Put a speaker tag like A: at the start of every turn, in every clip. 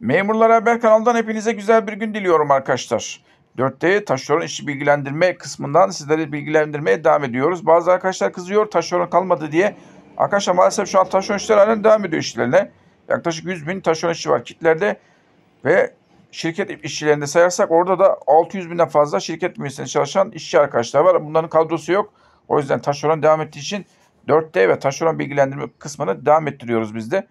A: Memurlar Haber kanalından hepinize güzel bir gün diliyorum arkadaşlar. 4'te taşeron işi bilgilendirme kısmından sizleri bilgilendirmeye devam ediyoruz. Bazı arkadaşlar kızıyor taşeron kalmadı diye. Arkadaşlar maalesef şu an taşeron işleri halen devam ediyor işlerine. Yaklaşık 100 bin taşeron işçi var kitlerde ve şirket işçilerinde sayarsak orada da 600 binden fazla şirket mühendisliğinde çalışan işçi arkadaşlar var. Bunların kadrosu yok. O yüzden taşeron devam ettiği için 4D ve taşeron bilgilendirme kısmını devam ettiriyoruz biz de.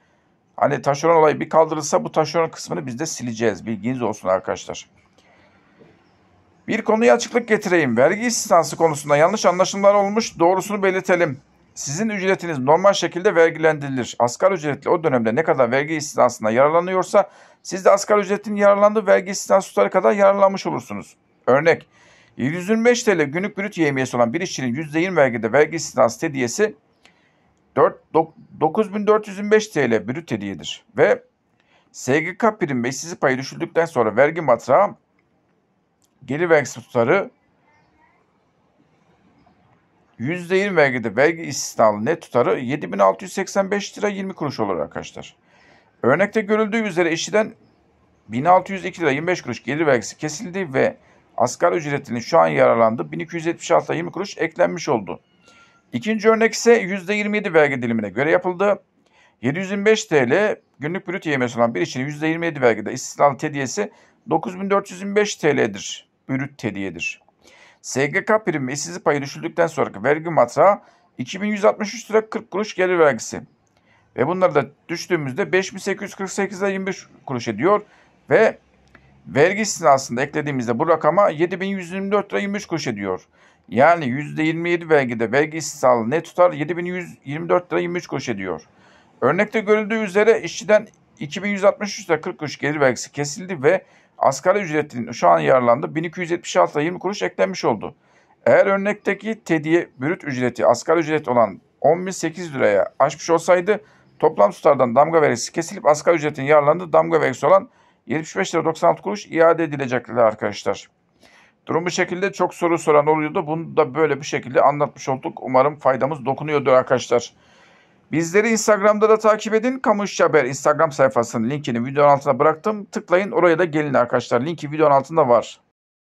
A: Hani taşeron olayı bir kaldırılsa bu taşeron kısmını biz de sileceğiz. Bilginiz olsun arkadaşlar. Bir konuya açıklık getireyim. Vergi istisnası konusunda yanlış anlaşımlar olmuş. Doğrusunu belirtelim. Sizin ücretiniz normal şekilde vergilendirilir. Asgari ücretli o dönemde ne kadar vergi istisnasına yararlanıyorsa siz de asgari ücretin yararlandığı vergi istisnası tutarı kadar yararlanmış olursunuz. Örnek 125 TL günlük brüt yemiyesi olan bir işçinin %20 vergide vergi istisnası hediyesi 9425 TL brüt hediyedir ve SGK prim ve işsizlik payı düşüldükten sonra vergi matrağı gelir vergisi tutarı %20 vergide vergi istisnalı net tutarı 7685 lira 20 kuruş olur arkadaşlar. Örnekte görüldüğü üzere işçiden 1602 lira 25 kuruş gelir vergisi kesildi ve asgari ücretinin şu an yararlandı 1276 lira 20 kuruş eklenmiş oldu. İkinci örnek ise %27 vergi dilimine göre yapıldı. 725 TL günlük brüt yemesi olan bir için %27 vergide istisnalı tediyesi 9425 TL'dir. Brüt tediyedir. SGK primi işsizlik payı düşüldükten sonraki vergi matrağı 2163 lira 40 kuruş gelir vergisi. Ve bunları da düştüğümüzde 5848 lira 25 kuruş ediyor ve Vergi istinasında eklediğimizde bu rakama 7124 lira 23 kuruş ediyor. Yani %27 vergide vergi istisnalı ne tutar? 7124 lira 23 kuruş ediyor. Örnekte görüldüğü üzere işçiden 2163 lira 40 kuruş gelir vergisi kesildi ve asgari ücretinin şu an yararlandı 1276 lira 20 kuruş eklenmiş oldu. Eğer örnekteki tediye bürüt ücreti asgari ücret olan 10.008 liraya aşmış olsaydı toplam tutardan damga vergisi kesilip asgari ücretin yararlandığı damga vergisi olan 75 lira 96 kuruş iade edilecekler arkadaşlar. Durum bu şekilde çok soru soran oluyordu. Bunu da böyle bir şekilde anlatmış olduk. Umarım faydamız dokunuyordur arkadaşlar. Bizleri Instagram'da da takip edin. Kamış İşçi Haber Instagram sayfasının linkini videonun altına bıraktım. Tıklayın oraya da gelin arkadaşlar. Linki videonun altında var.